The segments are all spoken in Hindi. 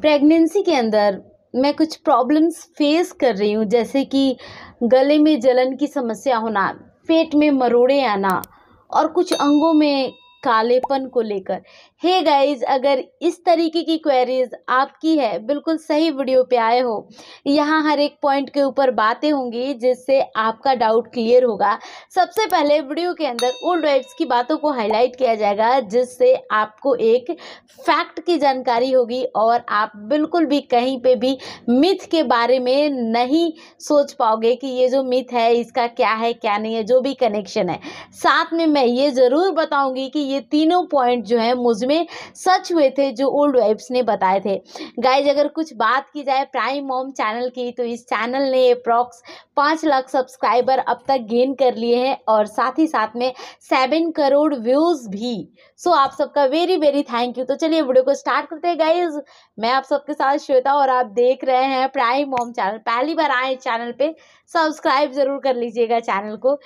प्रेगनेंसी के अंदर मैं कुछ प्रॉब्लम्स फेस कर रही हूँ जैसे कि गले में जलन की समस्या होना पेट में मरोड़े आना और कुछ अंगों में कालेपन को लेकर हे hey गाइज अगर इस तरीके की क्वेरीज आपकी है बिल्कुल सही वीडियो पे आए हो यहाँ हर एक पॉइंट के ऊपर बातें होंगी जिससे आपका डाउट क्लियर होगा सबसे पहले वीडियो के अंदर ओल्ड वाइफ्स की बातों को हाईलाइट किया जाएगा जिससे आपको एक फैक्ट की जानकारी होगी और आप बिल्कुल भी कहीं पे भी मिथ के बारे में नहीं सोच पाओगे कि ये जो मिथ है इसका क्या है क्या नहीं है जो भी कनेक्शन है साथ में मैं ये ज़रूर बताऊंगी कि ये तीनों पॉइंट जो है मुझ में सच हुए थे जो ओल्ड वाइफ्स ने बताए थे गाइज अगर कुछ बात की जाए प्राइम मोम चैनल की तो इस चैनल ने अप्रॉक्स पाँच लाख सब्सक्राइबर अब तक गेन कर लिए हैं और साथ ही साथ में सेवन करोड़ व्यूज़ भी सो so, आप सबका वेरी वेरी थैंक यू तो चलिए वीडियो को स्टार्ट करते हैं गाइज मैं आप सबके साथ श्वेता और आप देख रहे हैं प्राइम मॉम चैनल पहली बार आए चैनल पे सब्सक्राइब ज़रूर कर लीजिएगा चैनल को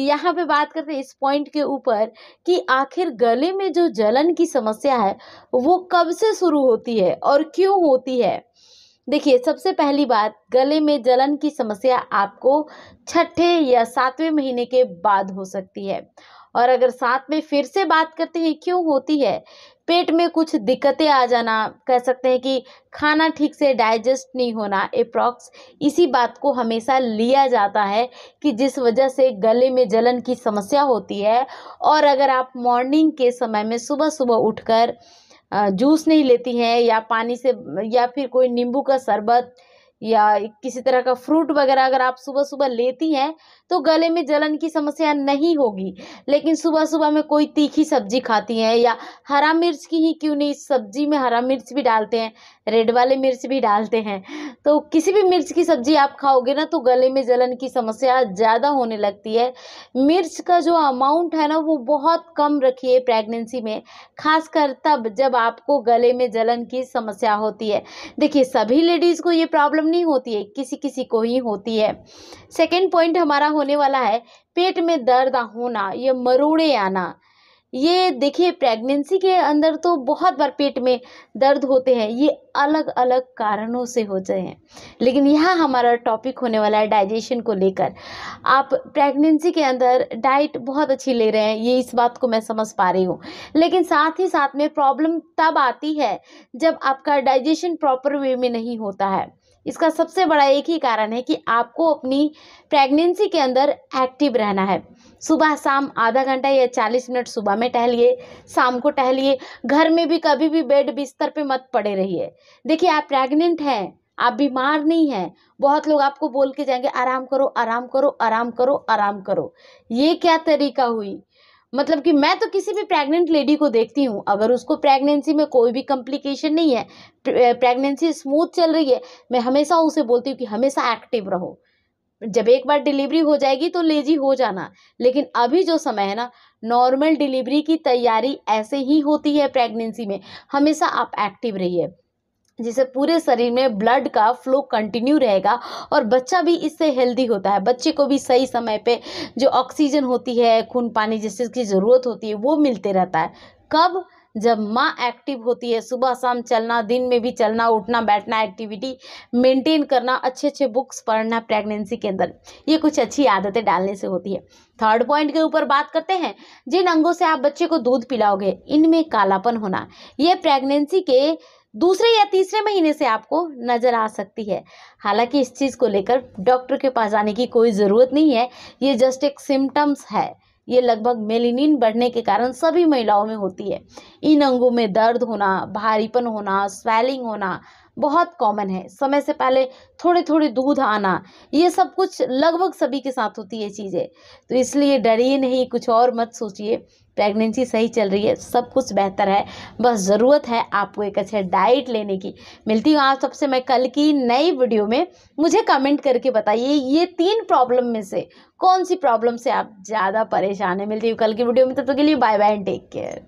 यहाँ पे बात करते हैं इस पॉइंट के ऊपर कि आखिर गले में जो जलन की समस्या है वो कब से शुरू होती है और क्यों होती है देखिए सबसे पहली बात गले में जलन की समस्या आपको छठे या सातवें महीने के बाद हो सकती है और अगर साथ में फिर से बात करते हैं क्यों होती है पेट में कुछ दिक्कतें आ जाना कह सकते हैं कि खाना ठीक से डाइजेस्ट नहीं होना अप्रॉक्स इसी बात को हमेशा लिया जाता है कि जिस वजह से गले में जलन की समस्या होती है और अगर आप मॉर्निंग के समय में सुबह सुबह उठकर जूस नहीं लेती हैं या पानी से या फिर कोई नींबू का शरबत या किसी तरह का फ्रूट वगैरह अगर आप सुबह सुबह लेती हैं तो गले में जलन की समस्या नहीं होगी लेकिन सुबह सुबह में कोई तीखी सब्जी खाती हैं या हरा मिर्च की ही क्यों नहीं सब्जी में हरा मिर्च भी डालते हैं रेड वाले मिर्च भी डालते हैं तो किसी भी मिर्च की सब्जी आप खाओगे ना तो गले में जलन की समस्या ज़्यादा होने लगती है मिर्च का जो अमाउंट है ना वो बहुत कम रखिए प्रेगनेंसी में खासकर तब जब आपको गले में जलन की समस्या होती है देखिए सभी लेडीज़ को ये प्रॉब्लम नहीं होती है किसी किसी को ही होती है सेकेंड पॉइंट हमारा होने वाला है पेट में दर्द होना या मरोड़े आना ये देखिए प्रेगनेंसी के अंदर तो बहुत बार पेट में दर्द होते हैं ये अलग अलग कारणों से होते हैं लेकिन यहाँ हमारा टॉपिक होने वाला है डाइजेशन को लेकर आप प्रेगनेंसी के अंदर डाइट बहुत अच्छी ले रहे हैं ये इस बात को मैं समझ पा रही हूँ लेकिन साथ ही साथ में प्रॉब्लम तब आती है जब आपका डाइजेशन प्रॉपर वे में नहीं होता है इसका सबसे बड़ा एक ही कारण है कि आपको अपनी प्रेगनेंसी के अंदर एक्टिव रहना है सुबह शाम आधा घंटा या चालीस मिनट सुबह में टहलिए शाम को टहलिए घर में भी कभी भी बेड बिस्तर पे मत पड़े रहिए देखिए आप प्रेग्नेंट हैं आप बीमार नहीं हैं बहुत लोग आपको बोल के जाएंगे आराम करो आराम करो आराम करो आराम करो ये क्या तरीका हुई मतलब कि मैं तो किसी भी प्रेग्नेंट लेडी को देखती हूँ अगर उसको प्रेगनेंसी में कोई भी कम्प्लिकेशन नहीं है प्रेगनेंसी स्मूथ चल रही है मैं हमेशा उसे बोलती हूँ कि हमेशा एक्टिव रहो जब एक बार डिलीवरी हो जाएगी तो लेजी हो जाना लेकिन अभी जो समय है ना नॉर्मल डिलीवरी की तैयारी ऐसे ही होती है प्रेगनेंसी में हमेशा आप एक्टिव रहिए जिससे पूरे शरीर में ब्लड का फ्लो कंटिन्यू रहेगा और बच्चा भी इससे हेल्दी होता है बच्चे को भी सही समय पे जो ऑक्सीजन होती है खून पानी जिससे की ज़रूरत होती है वो मिलते रहता है कब जब माँ एक्टिव होती है सुबह शाम चलना दिन में भी चलना उठना बैठना एक्टिविटी मेंटेन करना अच्छे अच्छे बुक्स पढ़ना प्रेगनेंसी के अंदर ये कुछ अच्छी आदतें डालने से होती है थर्ड पॉइंट के ऊपर बात करते हैं जिन अंगों से आप बच्चे को दूध पिलाओगे इनमें कालापन होना ये प्रेगनेंसी के दूसरे या तीसरे महीने से आपको नज़र आ सकती है हालांकि इस चीज़ को लेकर डॉक्टर के पास जाने की कोई ज़रूरत नहीं है ये जस्ट एक सिम्टम्स है ये लगभग मेलिनिन बढ़ने के कारण सभी महिलाओं में होती है इन अंगों में दर्द होना भारीपन होना स्वेलिंग होना बहुत कॉमन है समय से पहले थोड़े थोड़े दूध आना ये सब कुछ लगभग सभी के साथ होती है चीज़ें तो इसलिए डरिए नहीं कुछ और मत सोचिए प्रेगनेंसी सही चल रही है सब कुछ बेहतर है बस ज़रूरत है आपको एक अच्छे डाइट लेने की मिलती हूँ आप सबसे मैं कल की नई वीडियो में मुझे कमेंट करके बताइए ये तीन प्रॉब्लम में से कौन सी प्रॉब्लम से आप ज़्यादा परेशान है मिलती हूँ कल की वीडियो में तब तक तो के लिए बाय बाय टेक केयर